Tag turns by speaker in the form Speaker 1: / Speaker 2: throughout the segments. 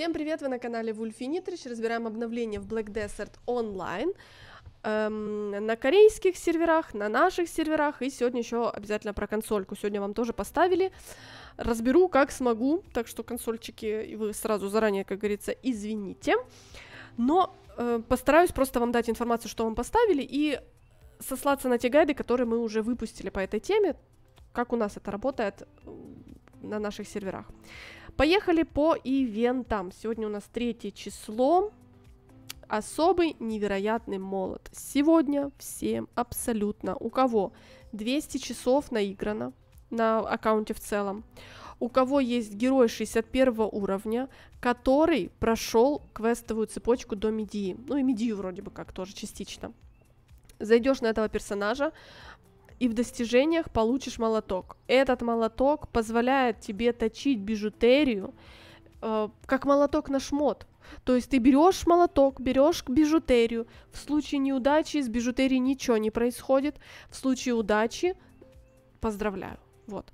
Speaker 1: Всем привет, вы на канале Вульфинитрич, разбираем обновление в Black Desert онлайн эм, на корейских серверах, на наших серверах и сегодня еще обязательно про консольку, сегодня вам тоже поставили, разберу как смогу, так что консольчики вы сразу заранее, как говорится, извините, но э, постараюсь просто вам дать информацию, что вам поставили и сослаться на те гайды, которые мы уже выпустили по этой теме, как у нас это работает на наших серверах. Поехали по ивентам. Сегодня у нас третье число. Особый невероятный молот. Сегодня всем абсолютно. У кого 200 часов наиграно на аккаунте в целом, у кого есть герой 61 уровня, который прошел квестовую цепочку до Медии. Ну и Медию вроде бы как тоже частично. Зайдешь на этого персонажа, и в достижениях получишь молоток. Этот молоток позволяет тебе точить бижутерию э, как молоток на шмот. То есть ты берешь молоток, берешь бижутерию. В случае неудачи с бижутерией ничего не происходит. В случае удачи поздравляю. Вот.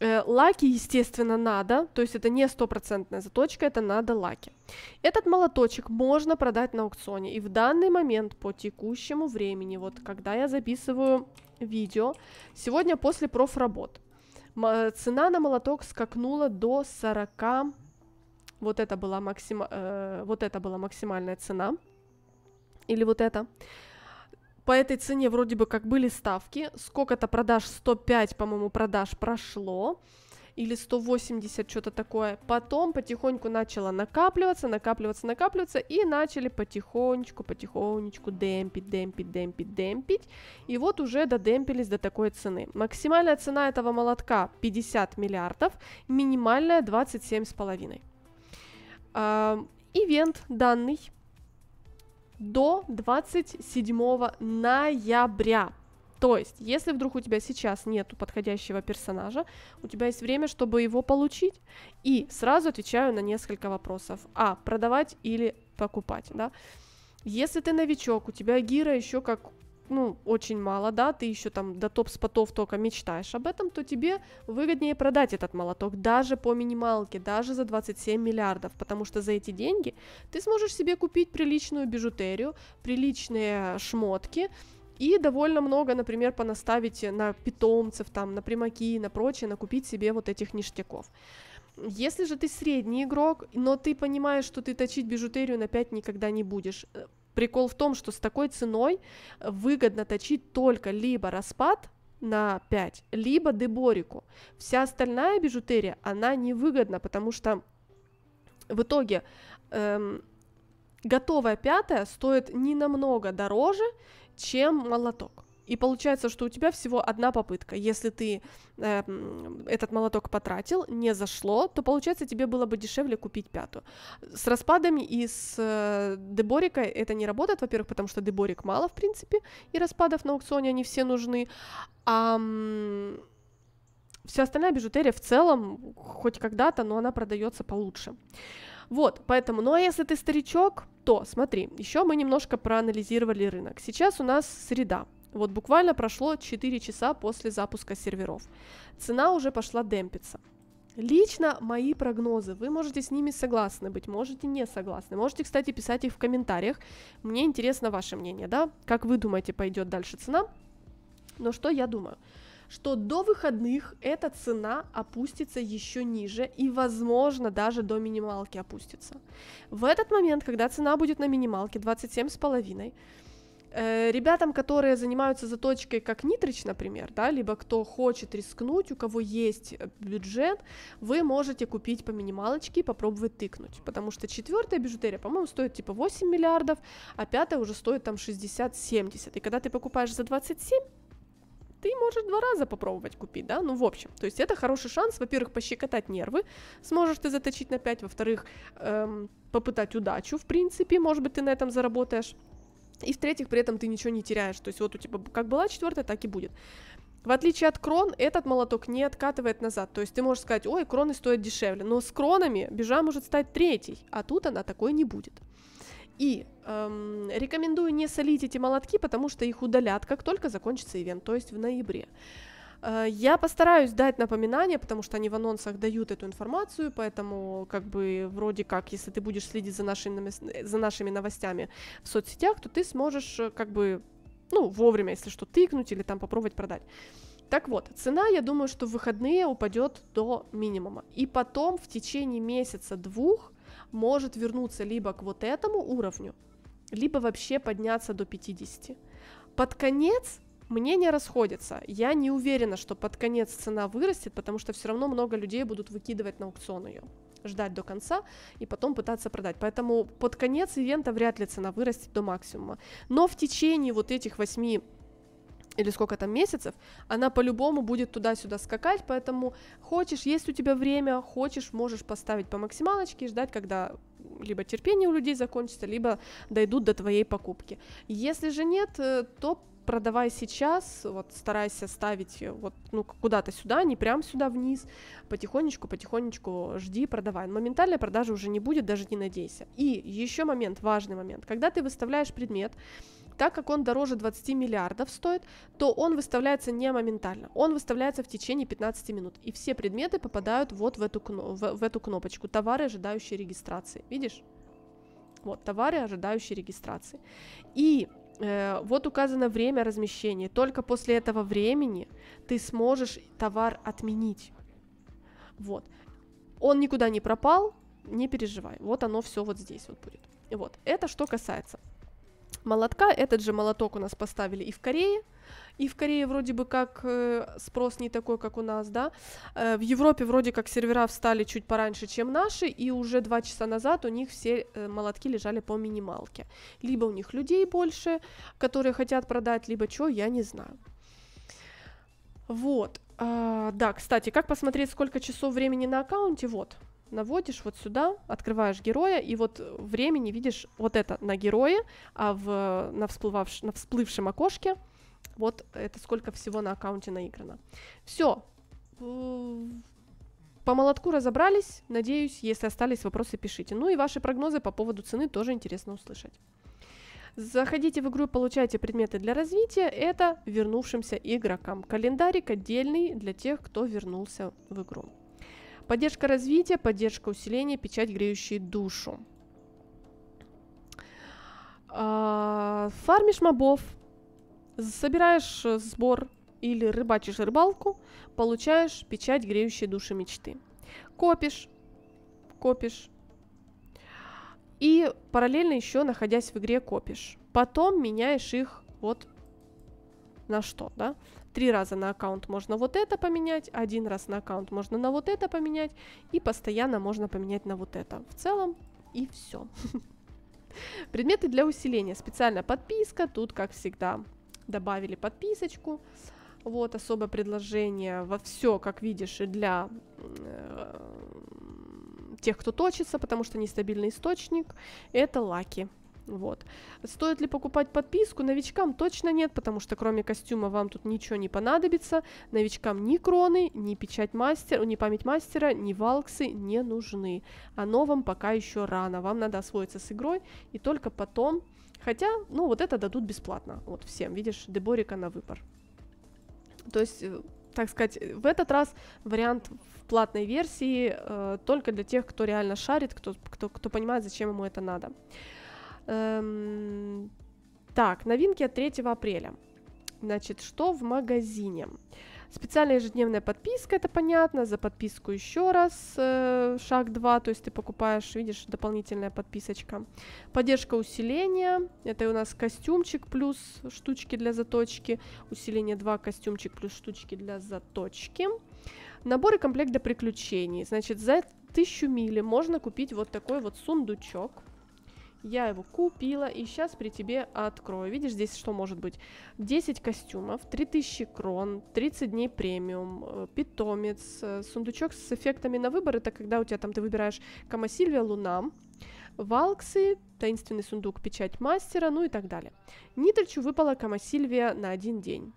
Speaker 1: Э, лаки, естественно, надо, то есть это не стопроцентная заточка, это надо лаки. Этот молоточек можно продать на аукционе, и в данный момент, по текущему времени, вот когда я записываю видео «Сегодня после профработ». Э, цена на молоток скакнула до 40... Вот это была, максима... э, вот это была максимальная цена. Или вот это по этой цене вроде бы как были ставки, сколько-то продаж, 105, по-моему, продаж прошло, или 180, что-то такое. Потом потихоньку начало накапливаться, накапливаться, накапливаться, и начали потихонечку, потихонечку демпить, демпить, демпить, демпить. И вот уже додемпились до такой цены. Максимальная цена этого молотка 50 миллиардов, минимальная 27,5. Э, а, ивент данный до 27 ноября. То есть, если вдруг у тебя сейчас нет подходящего персонажа, у тебя есть время, чтобы его получить. И сразу отвечаю на несколько вопросов. А. Продавать или покупать, да? Если ты новичок, у тебя гира еще как ну, очень мало, да, ты еще там до топ-спотов только мечтаешь об этом, то тебе выгоднее продать этот молоток даже по минималке, даже за 27 миллиардов, потому что за эти деньги ты сможешь себе купить приличную бижутерию, приличные шмотки, и довольно много, например, понаставить на питомцев, там, на примаки, на прочее, накупить себе вот этих ништяков. Если же ты средний игрок, но ты понимаешь, что ты точить бижутерию на 5 никогда не будешь, э, прикол в том, что с такой ценой э, выгодно точить только либо распад на 5, либо деборику. Вся остальная бижутерия, она невыгодна, потому что в итоге эм, готовая пятая стоит не намного дороже, чем молоток. И получается, что у тебя всего одна попытка. Если ты э, этот молоток потратил, не зашло, то получается тебе было бы дешевле купить пятую. С распадами и с э, деборикой это не работает, во-первых, потому что деборик мало, в принципе, и распадов на аукционе они все нужны. А э, вся остальная бижутерия в целом, хоть когда-то, но она продается получше. Вот, поэтому, ну а если ты старичок, то смотри, еще мы немножко проанализировали рынок. Сейчас у нас среда, вот буквально прошло 4 часа после запуска серверов. Цена уже пошла демпиться. Лично мои прогнозы, вы можете с ними согласны быть, можете не согласны. Можете, кстати, писать их в комментариях. Мне интересно ваше мнение, да? Как вы думаете, пойдет дальше цена? Но что я думаю? что до выходных эта цена опустится еще ниже и, возможно, даже до минималки опустится. В этот момент, когда цена будет на минималке 27,5, э, ребятам, которые занимаются заточкой, как Нитрич, например, да, либо кто хочет рискнуть, у кого есть бюджет, вы можете купить по минималочке и попробовать тыкнуть, потому что четвертая бижутерия, по-моему, стоит типа 8 миллиардов, а пятая уже стоит там 60-70, и когда ты покупаешь за 27, ты можешь два раза попробовать купить, да, ну в общем. То есть это хороший шанс, во-первых, пощекотать нервы, сможешь ты заточить на 5, во-вторых, эм, попытать удачу, в принципе, может быть, ты на этом заработаешь. И в-третьих, при этом ты ничего не теряешь. То есть вот у тебя как была четвертая, так и будет. В отличие от крон, этот молоток не откатывает назад. То есть ты можешь сказать, ой, кроны стоят дешевле. Но с кронами бежа может стать третий, а тут она такой не будет. И эм, рекомендую не солить эти молотки, потому что их удалят, как только закончится ивент, то есть в ноябре. Э, я постараюсь дать напоминания, потому что они в анонсах дают эту информацию, поэтому как бы вроде как, если ты будешь следить за нашими, за нашими новостями в соцсетях, то ты сможешь э, как бы, ну, вовремя, если что, тыкнуть или там попробовать продать. Так вот, цена, я думаю, что в выходные упадет до минимума. И потом в течение месяца-двух может вернуться либо к вот этому уровню, либо вообще подняться до 50. Под конец мнения расходятся. Я не уверена, что под конец цена вырастет, потому что все равно много людей будут выкидывать на аукцион ее ждать до конца и потом пытаться продать. Поэтому под конец ивента вряд ли цена вырастет до максимума. Но в течение вот этих 8 или сколько там месяцев, она по-любому будет туда-сюда скакать, поэтому хочешь, есть у тебя время, хочешь, можешь поставить по максималочке и ждать, когда либо терпение у людей закончится, либо дойдут до твоей покупки. Если же нет, э, то продавай сейчас, вот старайся ставить э, вот ну куда-то сюда, а не прям сюда вниз, потихонечку, потихонечку жди, продавай. Моментальной продажи уже не будет, даже не надейся. И еще момент, важный момент, когда ты выставляешь предмет, так как он дороже 20 миллиардов стоит, то он выставляется не моментально, он выставляется в течение 15 минут, и все предметы попадают вот в эту, в, в эту кнопочку «Товары, ожидающие регистрации», видишь? Вот, товары, ожидающие регистрации. И э, вот указано время размещения. Только после этого времени ты сможешь товар отменить. Вот. Он никуда не пропал, не переживай. Вот оно все вот здесь вот будет. И Вот. Это что касается молотка. Этот же молоток у нас поставили и в Корее. И в Корее вроде бы как э, спрос не такой, как у нас, да. Э, в Европе вроде как сервера встали чуть пораньше, чем наши, и уже два часа назад у них все э, молотки лежали по минималке. Либо у них людей больше, которые хотят продать, либо что, я не знаю. Вот. А, да, кстати, как посмотреть, сколько часов времени на аккаунте? Вот, наводишь вот сюда, открываешь героя, и вот времени видишь вот это на герое, а в, на, всплывавш, на всплывшем окошке вот это сколько всего на аккаунте наиграно. Все. По молотку разобрались. Надеюсь, если остались вопросы, пишите. Ну и ваши прогнозы по поводу цены тоже интересно услышать. Заходите в игру и получайте предметы для развития. Это вернувшимся игрокам. Календарик отдельный для тех, кто вернулся в игру. Поддержка развития, поддержка усиления, печать, греющая душу. А, фармишь мобов, собираешь э, сбор или рыбачишь рыбалку, получаешь печать, греющая души мечты. Копишь, копишь. И параллельно еще, находясь в игре, копишь. Потом меняешь их вот на что, да. Три раза на аккаунт можно вот это поменять, один раз на аккаунт можно на вот это поменять, и постоянно можно поменять на вот это. В целом и все. Предметы для усиления. Специальная подписка, тут, как всегда, добавили подписочку. Вот особое предложение во все, как видишь, и для э, тех, кто точится, потому что нестабильный источник, это лаки. Вот. Стоит ли покупать подписку? Новичкам точно нет, потому что кроме костюма вам тут ничего не понадобится. Новичкам ни кроны, ни печать мастера, ни память мастера, ни валксы не нужны. А новым пока еще рано. Вам надо освоиться с игрой и только потом... Хотя, ну, вот это дадут бесплатно. Вот всем, видишь, деборика на выбор. То есть э, так сказать, в этот раз вариант в платной версии э, только для тех, кто реально шарит, кто, кто, кто понимает, зачем ему это надо. Эм, так, новинки от 3 апреля. Значит, что в магазине? Специальная ежедневная подписка, это понятно, за подписку еще раз э, шаг 2, то есть ты покупаешь, видишь, дополнительная подписочка. Поддержка усиления, это у нас костюмчик плюс штучки для заточки, усиление 2, костюмчик плюс штучки для заточки. Набор и комплект для приключений, значит, за тысячу мили можно купить вот такой вот сундучок. Я его купила, и сейчас при тебе открою. Видишь, здесь что может быть? 10 костюмов, 3000 крон, 30 дней премиум, э, питомец, э, сундучок с эффектами на выбор. Это когда у тебя там ты выбираешь Камасильвия, Луна, Валксы, таинственный сундук, печать мастера, ну и так далее. Нитричу выпала Камасильвия на один день.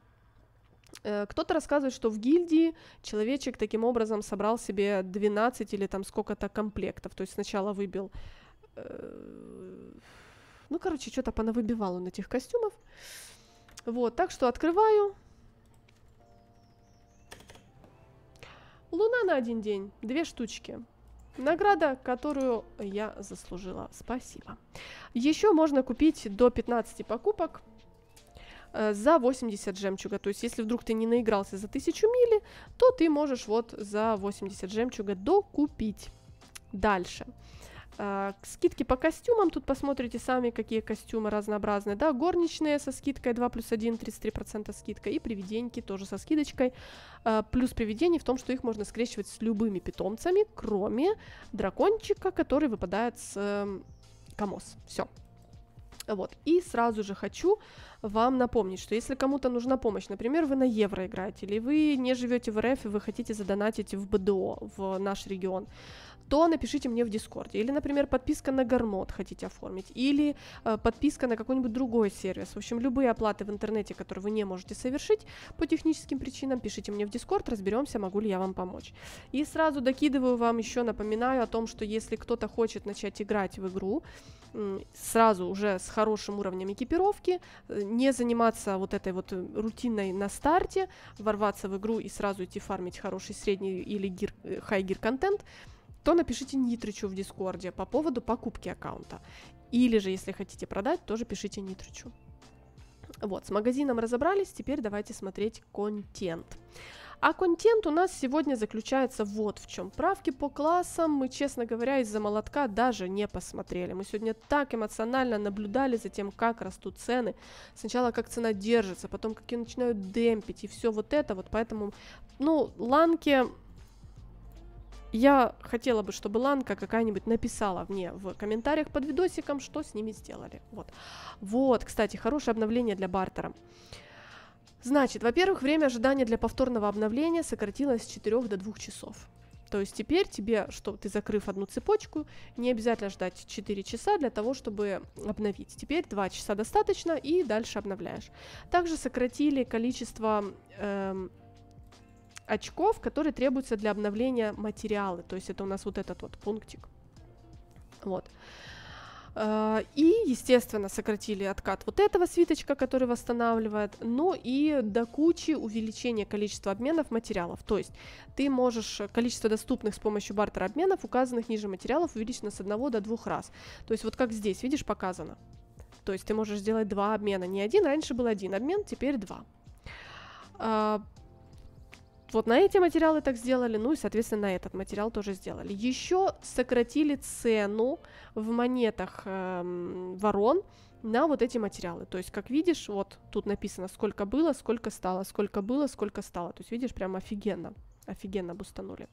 Speaker 1: Э, кто-то рассказывает, что в гильдии человечек таким образом собрал себе 12 или там сколько-то комплектов. То есть сначала выбил Э, ну, короче, что-то понавыбивал на этих костюмов. Вот, так что открываю. Луна на один день. Две штучки. Награда, которую я заслужила. Спасибо. Еще можно купить до 15 покупок э, за 80 жемчуга. То есть, если вдруг ты не наигрался за 1000 мили, то ты можешь вот за 80 жемчуга докупить. Дальше. Дальше. Э, Скидки по костюмам, тут посмотрите сами, какие костюмы разнообразные, да, горничные со скидкой 2 плюс 1, 33% скидка, и привиденьки тоже со скидочкой. Э, плюс привидений в том, что их можно скрещивать с любыми питомцами, кроме дракончика, который выпадает с эм, комос. Все, вот. И сразу же хочу вам напомнить, что если кому-то нужна помощь, например, вы на евро играете, или вы не живете в РФ и вы хотите задонатить в БДО, в наш регион, то напишите мне в Дискорде. Или, например, подписка на Горнот хотите оформить, или э, подписка на какой-нибудь другой сервис. В общем, любые оплаты в интернете, которые вы не можете совершить по техническим причинам, пишите мне в Дискорд, разберемся, могу ли я вам помочь. И сразу докидываю вам еще, напоминаю о том, что если кто-то хочет начать играть в игру, сразу уже с хорошим уровнем экипировки, э, не заниматься вот этой вот э, рутиной на старте, ворваться в игру и сразу идти фармить хороший средний или хай-гир контент, э, то напишите Нитричу в Дискорде по поводу покупки аккаунта. Или же, если хотите продать, тоже пишите Нитричу. Вот, с магазином разобрались, теперь давайте смотреть контент. А контент у нас сегодня заключается вот в чем. Правки по классам мы, честно говоря, из-за молотка даже не посмотрели. Мы сегодня так эмоционально наблюдали за тем, как растут цены. Сначала как цена держится, потом как ее начинают демпить и все вот это вот. Поэтому, ну, ланки я хотела бы, чтобы Ланка какая-нибудь написала мне в комментариях под видосиком, что с ними сделали. Вот, вот кстати, хорошее обновление для бартера. Значит, во-первых, время ожидания для повторного обновления сократилось с 4 до 2 часов. То есть теперь тебе, что ты закрыв одну цепочку, не обязательно ждать 4 часа для того, чтобы обновить. Теперь 2 часа достаточно и дальше обновляешь. Также сократили количество эм, очков, которые требуются для обновления материала. То есть это у нас вот этот вот пунктик. Вот. А, и, естественно, сократили откат вот этого свиточка, который восстанавливает, но ну и до кучи увеличения количества обменов материалов. То есть ты можешь количество доступных с помощью бартера обменов, указанных ниже материалов, увеличено с одного до двух раз. То есть вот как здесь, видишь, показано. То есть ты можешь сделать два обмена. Не один, раньше был один обмен, теперь два а, вот на эти материалы так сделали, ну и, соответственно, на этот материал тоже сделали. Еще сократили цену в монетах эм, ворон на вот эти материалы. То есть, как видишь, вот тут написано, сколько было, сколько стало, сколько было, сколько стало. То есть, видишь, прям офигенно, офигенно обустанули.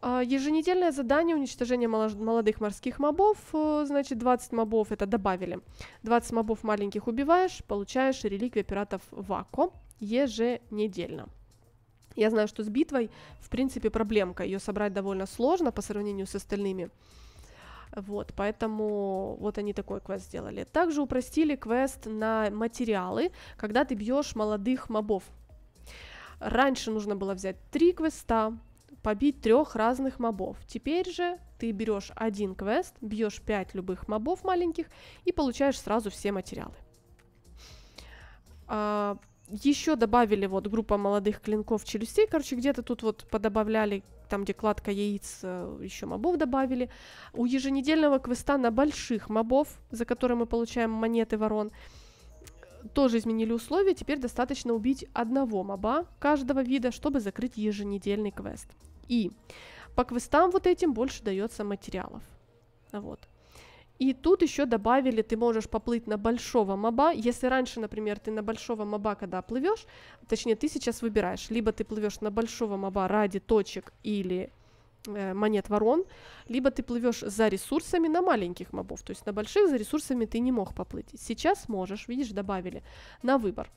Speaker 1: А, еженедельное задание уничтожения молодых морских мобов, э, значит, 20 мобов, это добавили. 20 мобов маленьких убиваешь, получаешь реликвию пиратов Вако еженедельно. Я знаю, что с битвой, в принципе, проблемка. Ее собрать довольно сложно по сравнению с остальными. Вот, поэтому вот они такой квест сделали. Также упростили квест на материалы, когда ты бьешь молодых мобов. Раньше нужно было взять три квеста, побить трех разных мобов. Теперь же ты берешь один квест, бьешь пять любых мобов маленьких и получаешь сразу все материалы. А, еще добавили вот группа молодых клинков челюстей, короче, где-то тут вот подобавляли, там, где кладка яиц, э, еще мобов добавили. У еженедельного квеста на больших мобов, за которые мы получаем монеты ворон, тоже изменили условия, теперь достаточно убить одного моба каждого вида, чтобы закрыть еженедельный квест. И по квестам вот этим больше дается материалов. Вот. И тут еще добавили, ты можешь поплыть на большого моба. Если раньше, например, ты на большого моба, когда плывешь, точнее, ты сейчас выбираешь, либо ты плывешь на большого моба ради точек или э, монет ворон, либо ты плывешь за ресурсами на маленьких мобов, то есть на больших за ресурсами ты не мог поплыть. Сейчас можешь, видишь, добавили на выбор.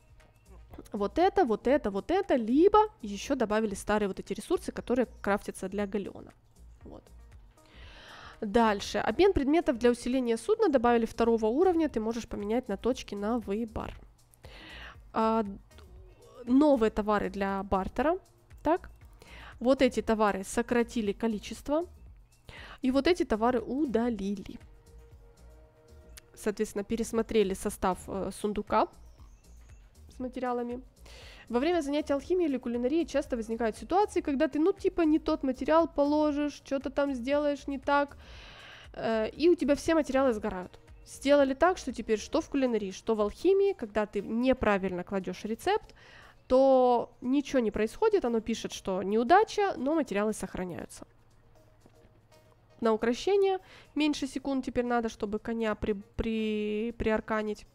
Speaker 1: Вот это, вот это, вот это, либо еще добавили старые вот эти ресурсы, которые крафтятся для галеона. Вот. Дальше. Обмен предметов для усиления судна добавили второго уровня. Ты можешь поменять на точки на выбор. А, новые товары для бартера. Так. Вот эти товары сократили количество. И вот эти товары удалили. Соответственно, пересмотрели состав э, сундука с материалами. Во время занятий алхимией или кулинарии часто возникают ситуации, когда ты, ну, типа, не тот материал положишь, что-то там сделаешь не так, э, и у тебя все материалы сгорают. Сделали так, что теперь что в кулинарии, что в алхимии, когда ты неправильно кладешь рецепт, то ничего не происходит, оно пишет, что неудача, но материалы сохраняются. На украшение меньше секунд теперь надо, чтобы коня при, при, приарканить.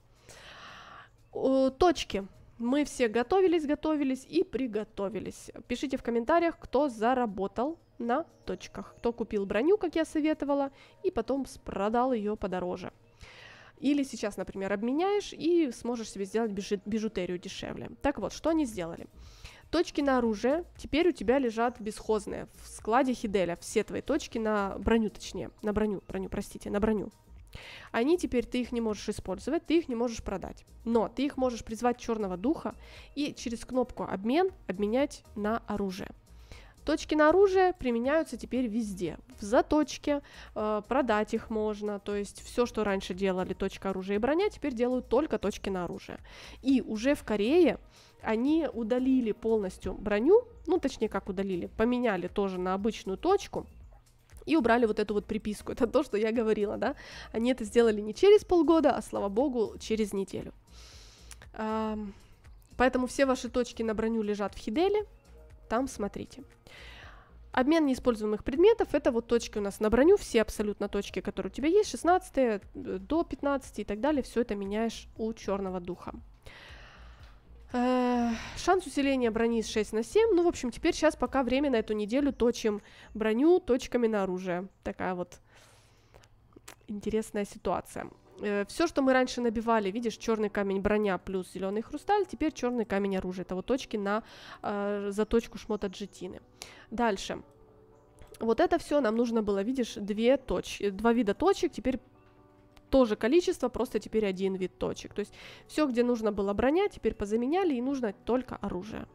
Speaker 1: Точки. Мы все готовились, готовились и приготовились. Пишите в комментариях, кто заработал на точках, кто купил броню, как я советовала, и потом продал ее подороже. Или сейчас, например, обменяешь и сможешь себе сделать бижутерию дешевле. Так вот, что они сделали? Точки на оружие теперь у тебя лежат бесхозные в складе Хиделя. Все твои точки на броню, точнее, на броню, броню, простите, на броню. Они теперь, ты их не можешь использовать, ты их не можешь продать. Но ты их можешь призвать черного духа и через кнопку «Обмен» обменять на оружие. Точки на оружие применяются теперь везде. В заточке э, продать их можно. То есть все, что раньше делали точка оружия и броня, теперь делают только точки на оружие. И уже в Корее они удалили полностью броню, ну точнее как удалили, поменяли тоже на обычную точку – и убрали вот эту вот приписку. Это то, что я говорила, да. Они это сделали не через полгода, а, слава богу, через неделю. Поэтому все ваши точки на броню лежат в Хиделе, там смотрите. Обмен неиспользуемых предметов – это вот точки у нас на броню, все абсолютно точки, которые у тебя есть, 16 э, до 15 и так далее, все это меняешь у черного духа. Э, шанс усиления брони с 6 на 7. Ну, в общем, теперь сейчас пока время на эту неделю точим броню точками на оружие. Такая вот интересная ситуация. Э, все, что мы раньше набивали, видишь, черный камень броня плюс зеленый хрусталь, теперь черный камень оружия. Это вот точки на э, заточку шмота джетины. Дальше. Вот это все нам нужно было, видишь, две точки, два вида точек, теперь то же количество, просто теперь один вид точек. То есть все, где нужно было броня, теперь позаменяли, и нужно только оружие.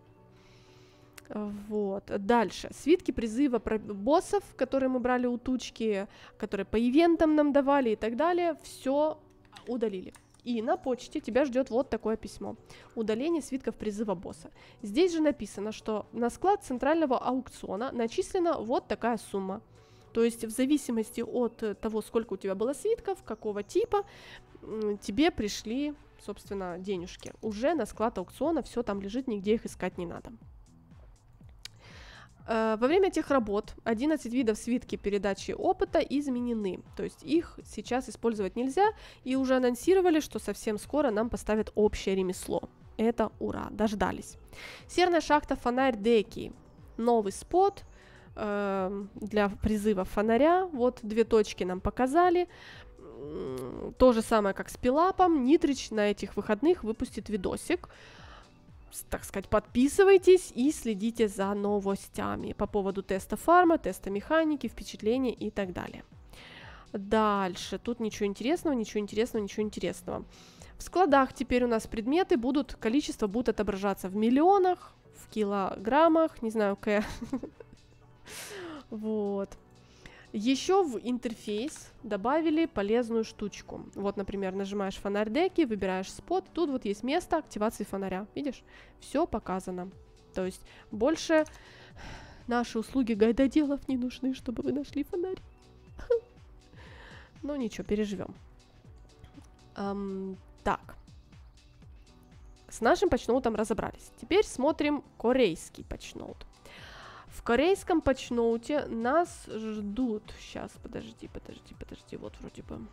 Speaker 1: Вот. Дальше. Свитки призыва про боссов, которые мы брали у тучки, которые по ивентам нам давали и так далее, все удалили. И на почте тебя ждет вот такое письмо. Удаление свитков призыва босса. Здесь же написано, что на склад центрального аукциона начислена вот такая сумма. То есть в зависимости от э, того, сколько у тебя было свитков, какого типа, тебе пришли, собственно, денежки. Уже на склад аукциона все там лежит, нигде их искать не надо. Э, во время этих работ 11 видов свитки передачи опыта изменены, то есть их сейчас использовать нельзя, и уже анонсировали, что совсем скоро нам поставят общее ремесло. Это ура, дождались. Серная шахта Фонарь Деки, новый спот, Эм, для призыва фонаря. Вот две точки нам показали. То же самое, как с Пилапом. Нитрич на этих выходных выпустит видосик. Так сказать, подписывайтесь и следите за новостями по поводу теста фарма, теста механики, впечатления и так далее. Дальше. Тут ничего интересного, ничего интересного, ничего интересного. В складах теперь у нас предметы будут, количество будет отображаться в миллионах, в килограммах, не знаю, к Вот. Еще в интерфейс добавили полезную штучку. Вот, например, нажимаешь фонарь деки, выбираешь спот, тут вот есть место активации фонаря. Видишь? Все показано. То есть больше наши услуги гайдоделов не нужны, чтобы вы нашли фонарь. Ну ничего, переживем. Эм, так. С нашим почноутом разобрались. Теперь смотрим корейский почноут. В корейском почноуте нас ждут... Сейчас, подожди, подожди, подожди, вот вроде бы...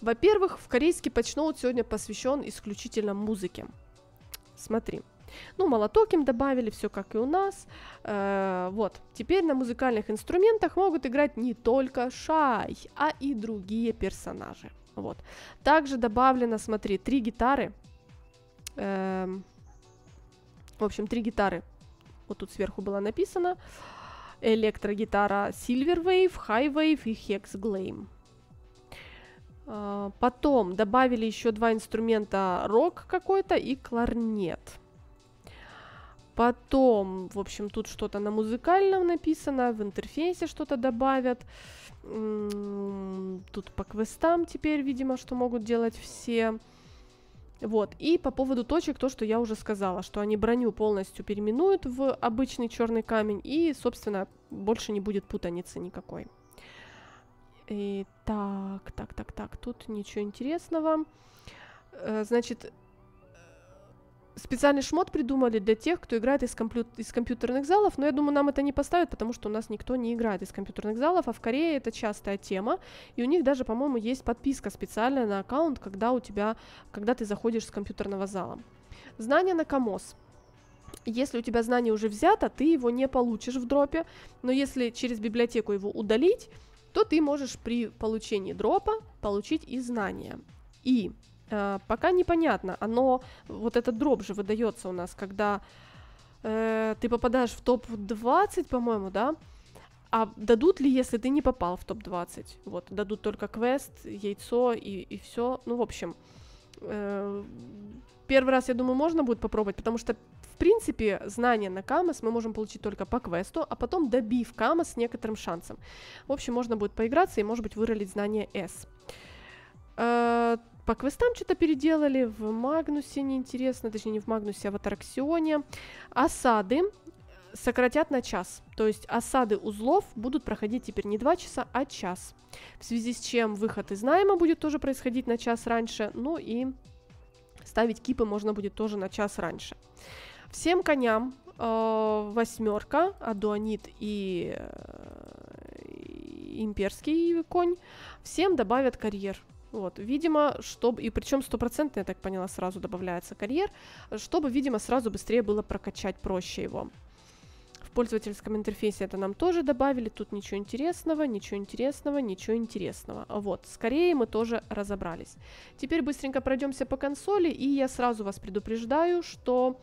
Speaker 1: Во-первых, в корейский почноут сегодня посвящен исключительно музыке. Смотри. Ну, молоток им добавили, все как и у нас. Э-э- вот, теперь на музыкальных инструментах могут играть не только Шай, а и другие персонажи. Вот. Также добавлено, смотри, три гитары. Э-э- эм, в общем, три гитары вот тут сверху было написано, электрогитара Silverwave, Highwave и Hex Glam. А, потом добавили еще два инструмента рок какой-то и кларнет. Потом, в общем, тут что-то на музыкальном написано, в интерфейсе что-то добавят. Тут по квестам теперь, видимо, что могут делать все. Вот. И по поводу точек, то, что я уже сказала, что они броню полностью переименуют в обычный черный камень, и, собственно, больше не будет путаницы никакой. И так, так, так, так, тут ничего интересного. Э, значит, специальный шмот придумали для тех, кто играет из, компью- из компьютерных залов, но я думаю, нам это не поставят, потому что у нас никто не играет из компьютерных залов, а в Корее это частая тема, и у них даже, по-моему, есть подписка специальная на аккаунт, когда у тебя, когда ты заходишь с компьютерного зала. Знание на КАМОЗ. Если у тебя знание уже взято, ты его не получишь в дропе, но если через библиотеку его удалить, то ты можешь при получении дропа получить и знание. И Э, пока непонятно. Оно, вот этот дроп же выдается у нас, когда э, ты попадаешь в топ-20, по-моему, да? А дадут ли, если ты не попал в топ-20? Вот, дадут только квест, яйцо и, и все. Ну, в общем, э, первый раз, я думаю, можно будет попробовать, потому что, в принципе, знания на камас мы можем получить только по квесту, а потом добив камас с некоторым шансом. В общем, можно будет поиграться и, может быть, выролить знание S. Э, по квестам что-то переделали, в Магнусе неинтересно, точнее не в Магнусе, а в Атраксионе. Осады э, сократят на час, то есть осады узлов будут проходить теперь не 2 часа, а час. В связи с чем выход из найма будет тоже происходить на час раньше, ну и ставить кипы можно будет тоже на час раньше. Всем коням э, восьмерка, адуанит и э, имперский конь, всем добавят карьер – вот, видимо, чтобы, и причем стопроцентно, я так поняла, сразу добавляется карьер, чтобы, видимо, сразу быстрее было прокачать проще его. В пользовательском интерфейсе это нам тоже добавили, тут ничего интересного, ничего интересного, ничего интересного. Вот, скорее мы тоже разобрались. Теперь быстренько пройдемся по консоли, и я сразу вас предупреждаю, что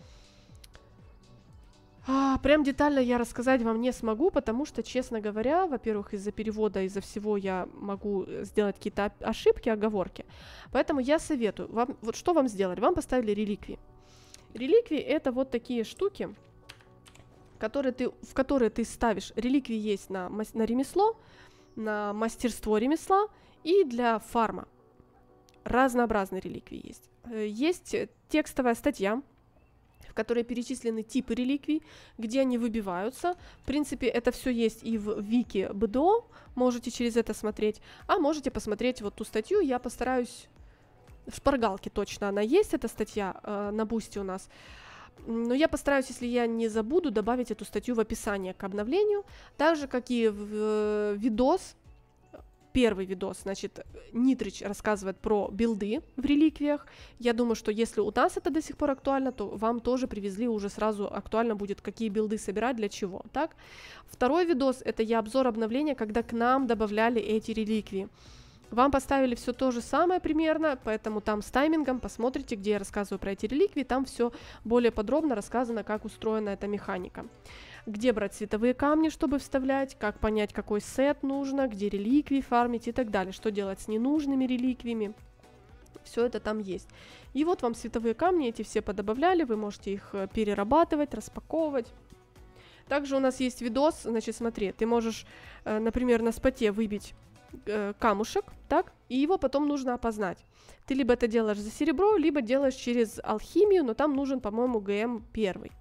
Speaker 1: а, прям детально я рассказать вам не смогу, потому что, честно говоря, во-первых, из-за перевода, из-за всего я могу э, сделать какие-то ошибки, оговорки. Поэтому я советую вам, вот что вам сделали? Вам поставили реликвии. Реликвии это вот такие штуки, которые ты, в которые ты ставишь. Реликвии есть на, на ремесло, на мастерство ремесла и для фарма. Разнообразные реликвии есть. Э, есть текстовая статья, в которой перечислены типы реликвий, где они выбиваются. В принципе, это все есть и в вики БДО, можете через это смотреть, а можете посмотреть вот ту статью, я постараюсь... В шпаргалке точно она есть, эта статья э, на бусте у нас. Но я постараюсь, если я не забуду, добавить эту статью в описание к обновлению, так же, как и в э, видос первый видос, значит, Нитрич рассказывает про билды в реликвиях. Я думаю, что если у нас это до сих пор актуально, то вам тоже привезли уже сразу актуально будет, какие билды собирать, для чего, так? Второй видос — это я обзор обновления, когда к нам добавляли эти реликвии. Вам поставили все то же самое примерно, поэтому там с таймингом посмотрите, где я рассказываю про эти реликвии, там все более подробно рассказано, как устроена эта механика где брать световые камни, чтобы вставлять, как понять, какой сет нужно, где реликвии фармить и так далее, что делать с ненужными реликвиями. Все это там есть. И вот вам световые камни, эти все подобавляли, вы можете их э, перерабатывать, распаковывать. Также у нас есть видос, значит, смотри, ты можешь, э, например, на споте выбить э, камушек, так, и его потом нужно опознать. Ты либо это делаешь за серебро, либо делаешь через алхимию, но там нужен, по-моему, ГМ первый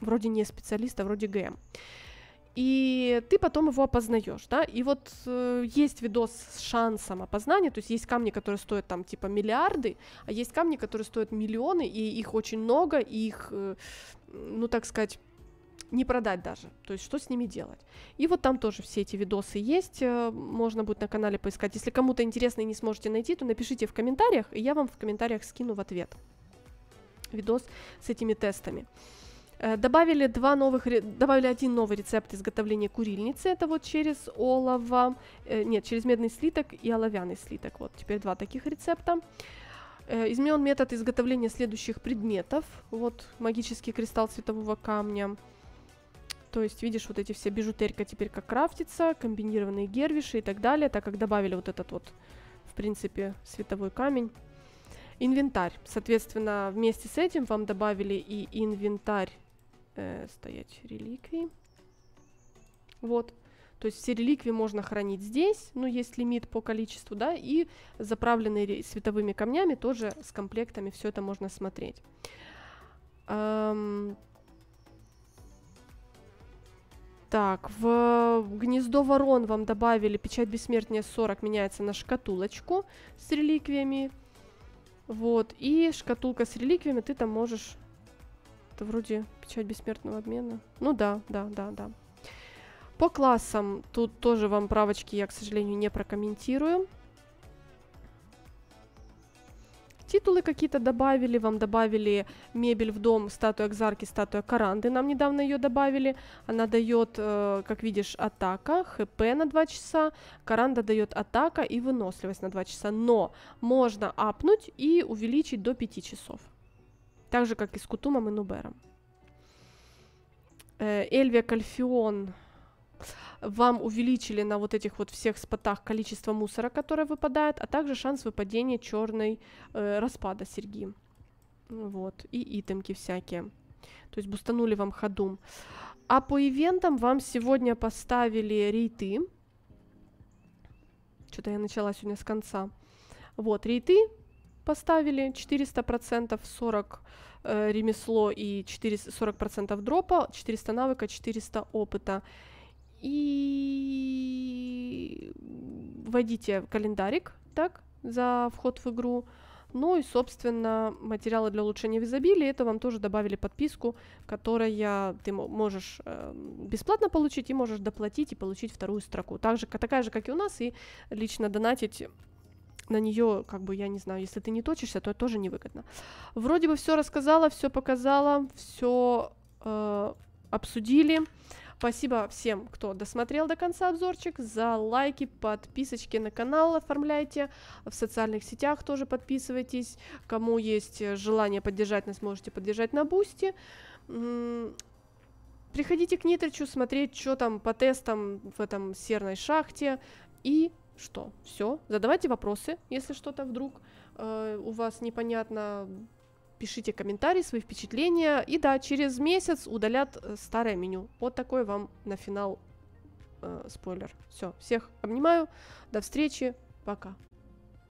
Speaker 1: вроде не специалист, а вроде ГМ. И ты потом его опознаешь, да, и вот э, есть видос с шансом опознания, то есть есть камни, которые стоят там типа миллиарды, а есть камни, которые стоят миллионы, и их очень много, и их, э, ну так сказать, не продать даже. То есть, что с ними делать? И вот там тоже все эти видосы есть. Э, можно будет на канале поискать. Если кому-то интересно и не сможете найти, то напишите в комментариях, и я вам в комментариях скину в ответ видос с этими тестами. Э, добавили, два новых, добавили один новый рецепт изготовления курильницы, это вот через олово, э, нет, через медный слиток и оловянный слиток, вот теперь два таких рецепта. Э, изменен метод изготовления следующих предметов, вот магический кристалл светового камня, то есть, видишь, вот эти все бижутерика теперь как крафтится, комбинированные гервиши и так далее, так как добавили вот этот вот, в принципе, световой камень инвентарь. Соответственно, вместе с этим вам добавили и инвентарь э, стоять реликвии. Вот. То есть все реликвии можно хранить здесь, но ну, есть лимит по количеству, да, и заправленные световыми камнями тоже с комплектами все это можно смотреть. Эм... Так, в гнездо ворон вам добавили печать бессмертия 40, меняется на шкатулочку с реликвиями. Вот, и шкатулка с реликвиями ты там можешь это вроде печать бессмертного обмена. Ну да, да, да, да. По классам тут тоже вам правочки я, к сожалению, не прокомментирую. Титулы какие-то добавили, вам добавили мебель в дом, статуя Экзарки, статуя Каранды, нам недавно ее добавили. Она дает, э, как видишь, атака, хп на 2 часа, Каранда дает атака и выносливость на 2 часа, но можно апнуть и увеличить до 5 часов. Так же, как и с Кутумом и Нубером. Э, Эльвия Кальфион вам увеличили на вот этих вот всех спотах количество мусора, которое выпадает, а также шанс выпадения черной э, распада серьги. Вот, и итемки всякие. То есть бустанули вам ходум. А по ивентам вам сегодня поставили рейты. Что-то я начала сегодня с конца. Вот, рейты, поставили 400%, 40 э, ремесло и 400, 40% дропа, 400 навыка, 400 опыта. И вводите календарик, так, за вход в игру. Ну и, собственно, материалы для улучшения в изобилии. Это вам тоже добавили подписку, которая ты можешь э, бесплатно получить и можешь доплатить и получить вторую строку. Также, такая же, как и у нас, и лично донатить на нее, как бы, я не знаю, если ты не точишься, то это тоже невыгодно. Вроде бы все рассказала, все показала, все э, обсудили. Спасибо всем, кто досмотрел до конца обзорчик, за лайки, подписочки на канал оформляйте, в социальных сетях тоже подписывайтесь, кому есть желание поддержать нас, можете поддержать на Бусти. Приходите к Нитричу смотреть, что там по тестам в этом серной шахте, и что все. Задавайте вопросы, если что-то вдруг э, у вас непонятно. Пишите комментарии, свои впечатления. И да, через месяц удалят э, старое меню. Вот такой вам на финал э, спойлер. Все, всех обнимаю. До встречи. Пока.